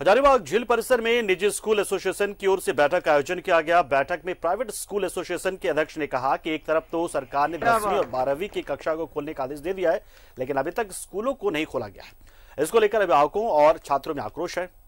हजारीबाग झील परिसर में निजी स्कूल एसोसिएशन की ओर से बैठक का आयोजन किया गया बैठक में प्राइवेट स्कूल एसोसिएशन के अध्यक्ष ने कहा कि एक तरफ तो सरकार ने दसवीं और बारहवीं की कक्षा को खोलने का आदेश दे दिया है लेकिन अभी तक स्कूलों को नहीं खोला गया है इसको लेकर अभिभावकों और छात्रों में आक्रोश है